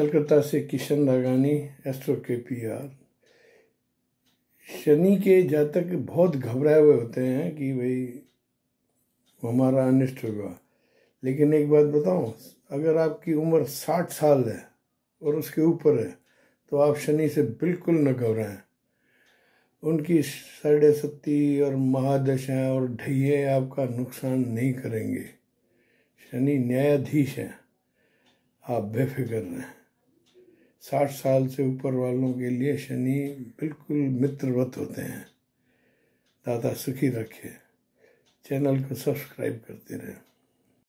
कलकत्ता से किशन रागानी एस्ट्रो के पी आर शनि के जातक बहुत घबराए हुए होते हैं कि भाई हमारा अनिष्ट होगा लेकिन एक बात बताऊं अगर आपकी उम्र साठ साल है और उसके ऊपर है तो आप शनि से बिल्कुल न घबराएं उनकी साढ़े सत्ती और महादशाएं और ढैये आपका नुकसान नहीं करेंगे शनि न्यायाधीश हैं आप बेफिक्र रहें साठ साल से ऊपर वालों के लिए शनि बिल्कुल मित्रवत होते हैं दादा सुखी रखे चैनल को सब्सक्राइब करते रहें